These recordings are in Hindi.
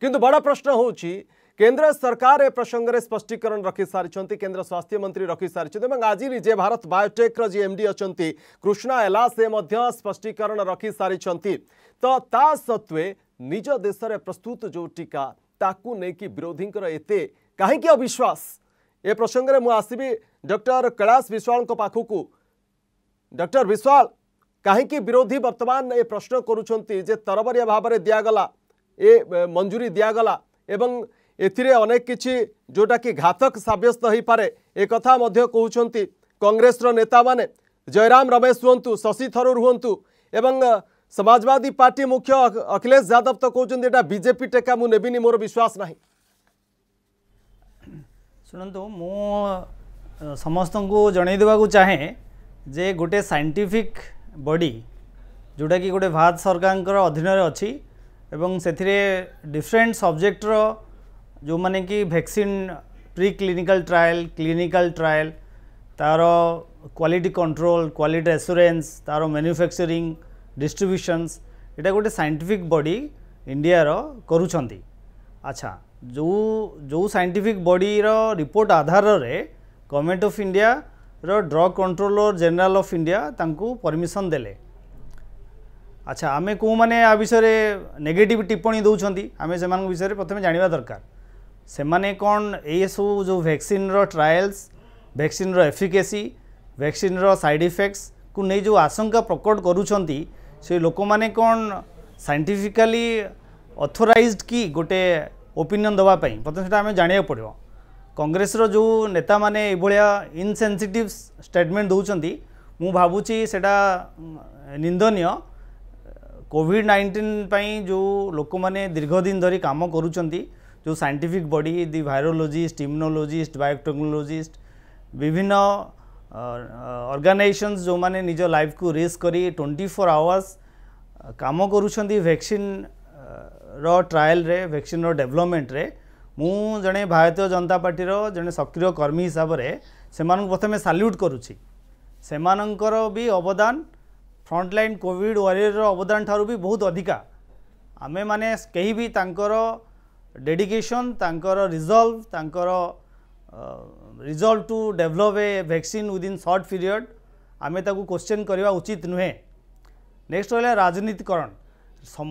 किंतु बड़ प्रश्न हो केंद्र सरकार ए प्रसंगे स्पष्टीकरण रखि सारी केन्द्र स्वास्थ्य मंत्री रखी सारी आज भी जे भारत बायोटेक जी एम डी अच्छा कृष्णा एला से मध्य स्पष्टीकरण रखि सारी तो सत्वे निज देश प्रस्तुत जो टीका कि विरोधी एत कहीं अविश्वास ए प्रसंगे मुसबि डर कैलाश विश्वाल पाखक डर विश्वाल कहीं विरोधी बर्तमान ये प्रश्न करुँच तरबरी भाव में दिगला ଏ ମଞ୍ଜୁରୀ ଦିଆଗଲା ଏବଂ ଏଥିରେ ଅନେକ କିଛି ଯେଉଁଟାକି ଘାତକ ସାବ୍ୟସ୍ତ ହୋଇପାରେ ଏକଥା ମଧ୍ୟ କହୁଛନ୍ତି କଂଗ୍ରେସର ନେତାମାନେ ଜୟରାମ ରମେଶ ହୁଅନ୍ତୁ ଶଶି ଥରୁର ହୁଅନ୍ତୁ ଏବଂ ସମାଜବାଦୀ ପାର୍ଟି ମୁଖ୍ୟ ଅଖିଲେଶ ଯାଦବ ତ କହୁଛନ୍ତି ଏଇଟା ବିଜେପି ଟେକା ମୁଁ ନେବିନି ମୋର ବିଶ୍ୱାସ ନାହିଁ ଶୁଣନ୍ତୁ ମୁଁ ସମସ୍ତଙ୍କୁ ଜଣାଇ ଦେବାକୁ ଚାହେଁ ଯେ ଗୋଟେ ସାଇଣ୍ଟିଫିକ୍ ବଡି ଯେଉଁଟାକି ଗୋଟେ ଭାରତ ସରକାରଙ୍କର ଅଧୀନରେ ଅଛି এবং সেথিরে ডিফরেন্ট সবজেক্টর ଯେଉଁମାନେ କି vaccine pre clinical trial clinical trial ତା'ର କ୍ୱାଲିଟି କଣ୍ଟ୍ରୋଲ୍ କ୍ୱାଲିଟି ଆସୁରାନ୍ସ ତା'ର ମ୍ୟାନୁଫ୍ୟାକ୍ଚରିଂ ଡିଷ୍ଟ୍ରିବ୍ୟୁସନ୍ସ ଏଇଟା ଗୋଟେ ସାଇଣ୍ଟିଫିକ୍ ବଡ଼ି ଇଣ୍ଡିଆର କରୁଛନ୍ତି ଆଚ୍ଛା ଯେଉଁ ଯେଉଁ ସାଇଣ୍ଟିଫିକ୍ ବଡ଼ିର ରିପୋର୍ଟ ଆଧାରରେ ଗଭର୍ଣ୍ଣମେଣ୍ଟ ଅଫ୍ ଇଣ୍ଡିଆର drug controller general of India ତାଙ୍କୁ ପରମିସନ୍ ଦେଲେ আচ্ছা আমি কেউমানে আ বিষয়ে নেগেটিভ টিপ্পণী দৌঁচান আমি সে বিষয়ে প্রথমে জাঁয়া দরকার সেমানে কোণ এইসব যে ভ্যাকসিন্র ট্রায়ালস ভ্যাকসিন্র এফিকেসি ভ্যাকসিন্র সাইড ইফেক্টস কু নেই যে আশঙ্কা প্রকট করুছেন সে লোক মানে কোণ সাইন্টিফিকালি অথোরাইজড কি গোটে ওপিনিয়ন দেওয়া প্রথমে সেটা আমি জাঁয়া পড়ব কংগ্রেসর যে নেতা মানে এইভাবে ইনসেনসিটিভ স্টেটমেন্ট দৌঁচান মু ভাবুছি সেটা নিন্দনীয় କୋଭିଡ଼ ନାଇଣ୍ଟିନ୍ ପାଇଁ ଯେଉଁ ଲୋକମାନେ ଦୀର୍ଘ ଦିନ ଧରି କାମ କରୁଛନ୍ତି ଯେଉଁ scientific body the virologist immunologist biotechnologist ବିଭିନ୍ନ ଅର୍ଗାନାଇଜେସନ୍ସ ଯେଉଁମାନେ ନିଜ ଲାଇଫ୍କୁ ରିସ୍କ କରି ଟ୍ୱେଣ୍ଟି ଫୋର୍ ଆୱାର୍ସ କାମ କରୁଛନ୍ତି ଭ୍ୟାକ୍ସିନ୍ର ଟ୍ରାଏଲ୍ରେ ଭ୍ୟାକ୍ସିନ୍ର ଡେଭଲପମେଣ୍ଟରେ ମୁଁ ଜଣେ ଭାରତୀୟ ଜନତା ପାର୍ଟିର ଜଣେ ସକ୍ରିୟ କର୍ମୀ ହିସାବରେ ସେମାନଙ୍କୁ ପ୍ରଥମେ ସାଲ୍ୟୁଟ୍ କରୁଛି ସେମାନଙ୍କର ବି ଅବଦାନ ଫ୍ରଣ୍ଟଲାଇନ୍ କୋଭିଡ଼ ୱାରିୟରର ଅବଦାନ ଠାରୁ ବି ବହୁତ ଅଧିକା ଆମେମାନେ କେହି ବି ତାଙ୍କର ଡେଡିକେସନ୍ ତାଙ୍କର ରିଜଲ୍ଭ ତାଙ୍କର resolve to develop a vaccine within short period ଆମେ ତାକୁ କୋଶ୍ଚେନ୍ କରିବା ଉଚିତ ନୁହେଁ ନେକ୍ସଟ ରହିଲା ରାଜନୀତିକରଣ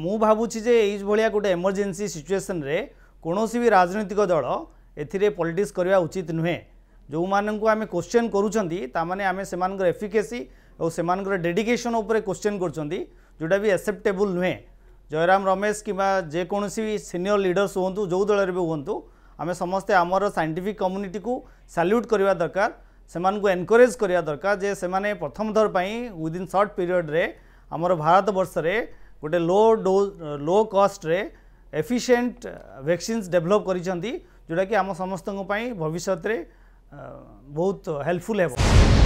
ମୁଁ ଭାବୁଛି ଯେ ଏଇଭଳିଆ ଗୋଟେ ଏମର୍ଜେନ୍ସି ସିଚୁଏସନ୍ରେ କୌଣସି ବି ରାଜନୈତିକ ଦଳ ଏଥିରେ ପଲିଟିକ୍ସ କରିବା ଉଚିତ ନୁହେଁ ଯେଉଁମାନଙ୍କୁ ଆମେ କୋଶ୍ଚେନ୍ କରୁଛନ୍ତି ତାମାନେ ଆମେ ସେମାନଙ୍କର ଏଫିକେସି और से डेडिकेसन उपर क्वेश्चन करते जोटा भी एक्सेप्टेबल नुहे जयराम रमेश किसी सिनियर लिडर्स हूँ जो दल भी हूँ आम समस्ते आमर सैंटिफिक कम्युनिटी को साल्यूट करवा दरकार से एनकरेज करवा दरकार जे से प्रथम थरपाई विदिन सर्ट पीरियड्रे आमर भारत बर्षे लो डोज लो कस्ट्रे एफिशिएंट वैक्सीन्स डेभलप कर जोटा कि आम समस्त भविष्य में बहुत हेल्पफुल है